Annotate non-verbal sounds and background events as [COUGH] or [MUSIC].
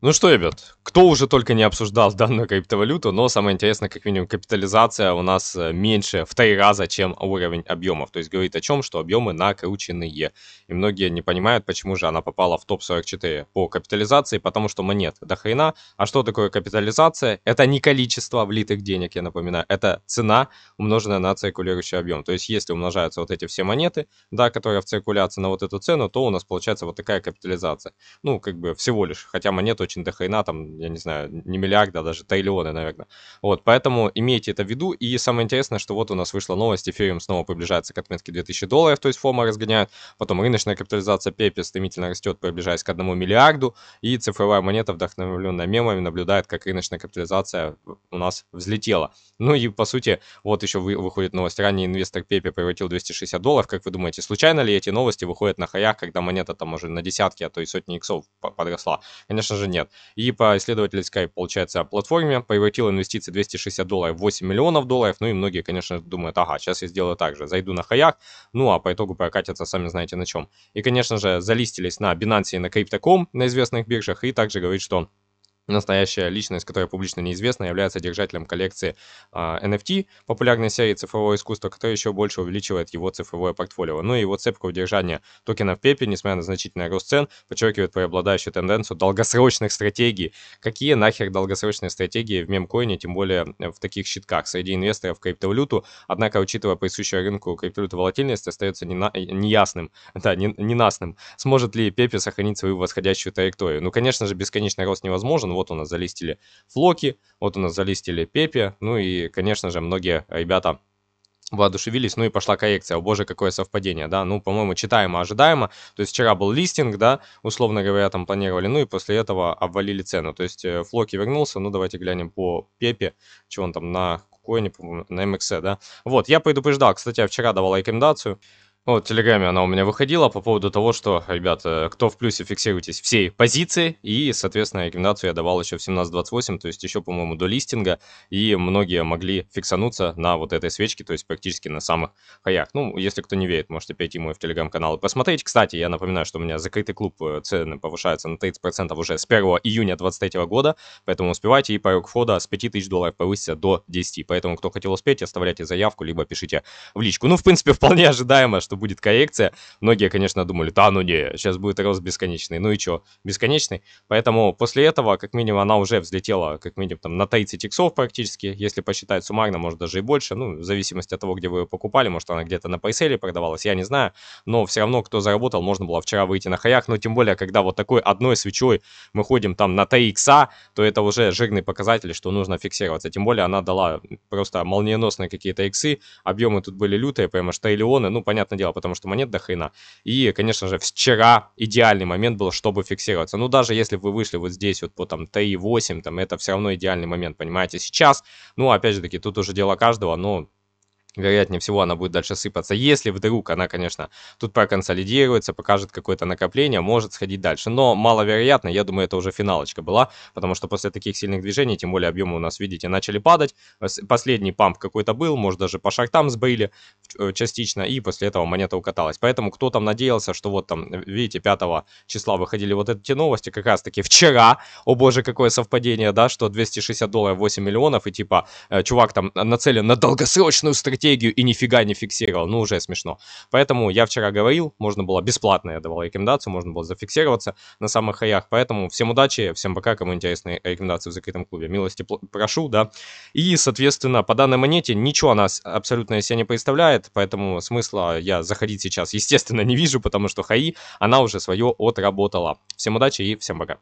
Ну что, ребят, кто уже только не обсуждал [LAUGHS] данную криптовалюту, но самое интересное, как минимум, капитализация у нас э, меньше в три раза, чем уровень объемов. То есть говорит о чем, что объемы накрученные. И многие не понимают, почему же она попала в топ-44 по капитализации, потому что монет до хрена. А что такое капитализация? Это не количество влитых денег, я напоминаю, это цена, умноженная на циркулирующий объем. То есть если умножаются вот эти все монеты, да, которые в циркуляции на вот эту цену, то у нас получается вот такая капитализация. Ну, как бы всего лишь, хотя монету очень дохрена, там, я не знаю, не миллиарда, а даже триллионы, наверное. Вот, поэтому имейте это в виду. И самое интересное, что вот у нас вышла новость, эфириум снова приближается к отметке 2000 долларов, то есть фома разгоняет Потом рыночная капитализация Пепи стремительно растет, приближаясь к одному миллиарду. И цифровая монета, вдохновленная мемами, наблюдает, как рыночная капитализация у нас взлетела. Ну и, по сути, вот еще выходит новость. Ранее инвестор Пепи превратил 260 долларов. Как вы думаете, случайно ли эти новости выходят на хаях, когда монета там уже на десятки, а то и сотни иксов подросла? Конечно же, нет нет. И по исследовательской, получается, платформе превратил инвестиции 260 долларов в 8 миллионов долларов. Ну и многие, конечно, думают, ага, сейчас я сделаю так же. Зайду на хаях, ну а по итогу прокатятся, сами знаете, на чем. И, конечно же, залистились на Binance и на Crypto.com, на известных биржах, и также говорит, что Настоящая личность, которая публично неизвестна, является держателем коллекции а, NFT, популярной серии цифрового искусства, которая еще больше увеличивает его цифровое портфолио. Ну и его цепка удержания токенов Пепе, несмотря на значительный рост цен, подчеркивает преобладающую тенденцию долгосрочных стратегий. Какие нахер долгосрочные стратегии в мемкоине, тем более э, в таких щитках среди инвесторов в криптовалюту? Однако, учитывая присущую рынку криптовалюты волатильность, остается нена... Э, неясным, [LAUGHS] да, не... сможет ли Пепе сохранить свою восходящую траекторию. Ну, конечно же, бесконечный рост невозможен, вот у нас залистили Флоки, вот у нас залистили Пепе, ну и, конечно же, многие ребята воодушевились, ну и пошла коррекция. О боже, какое совпадение, да, ну, по-моему, читаемо, ожидаемо. То есть вчера был листинг, да, условно говоря, там планировали, ну и после этого обвалили цену. То есть э, Флоки вернулся, ну давайте глянем по Пепе, чего он там на Коине, на МХ, да. Вот, я предупреждал, кстати, я вчера давал рекомендацию, ну, вот, в Телеграме она у меня выходила по поводу того, что, ребята, кто в плюсе, фиксируйтесь всей позиции. И, соответственно, рекомендацию я давал еще в 17.28, то есть еще, по-моему, до листинга. И многие могли фиксануться на вот этой свечке, то есть практически на самых хаях. Ну, если кто не верит, можете перейти мой в Телеграм-канал и посмотреть. Кстати, я напоминаю, что у меня закрытый клуб э, цены повышается на 30% уже с 1 июня 2023 года, поэтому успевайте и порог входа с 5000 долларов повысится до 10. Поэтому, кто хотел успеть, оставляйте заявку, либо пишите в личку. Ну, в принципе, вполне ожидаемо, что будет коррекция. Многие, конечно, думали, да ну не, сейчас будет рост бесконечный. Ну и что, бесконечный? Поэтому после этого, как минимум, она уже взлетела, как минимум, там на 30 иксов практически, если посчитать суммарно, может даже и больше, ну, в зависимости от того, где вы ее покупали, может она где-то на пайселе продавалась, я не знаю, но все равно, кто заработал, можно было вчера выйти на хаях, но тем более, когда вот такой одной свечой мы ходим там на 3 икса, то это уже жирный показатель, что нужно фиксироваться, тем более она дала просто молниеносные какие-то иксы, объемы тут были лютые, прямо что триллионы, ну, понятное дело, делал, потому что монет до хрена. И, конечно же, вчера идеальный момент был, чтобы фиксироваться. Ну, даже если вы вышли вот здесь вот по там 3.8, там это все равно идеальный момент, понимаете, сейчас. Ну, опять же таки, тут уже дело каждого, но вероятнее всего она будет дальше сыпаться. Если вдруг она, конечно, тут проконсолидируется, покажет какое-то накопление, может сходить дальше. Но маловероятно, я думаю, это уже финалочка была, потому что после таких сильных движений, тем более объемы у нас, видите, начали падать. Последний памп какой-то был, может даже по шартам сбыли э, частично, и после этого монета укаталась. Поэтому кто там надеялся, что вот там, э, видите, 5 числа выходили вот эти новости, как раз таки вчера, о боже, какое совпадение, да, что 260 долларов 8 миллионов, и типа э, чувак там нацелен на долгосрочную стратегию, стратегию и нифига не фиксировал, ну уже смешно. Поэтому я вчера говорил, можно было бесплатно, я давал рекомендацию, можно было зафиксироваться на самых хаях. Поэтому всем удачи, всем пока, кому интересны рекомендации в закрытом клубе. Милости прошу, да. И, соответственно, по данной монете ничего она абсолютно из себя не представляет, поэтому смысла я заходить сейчас, естественно, не вижу, потому что хаи, она уже свое отработала. Всем удачи и всем пока.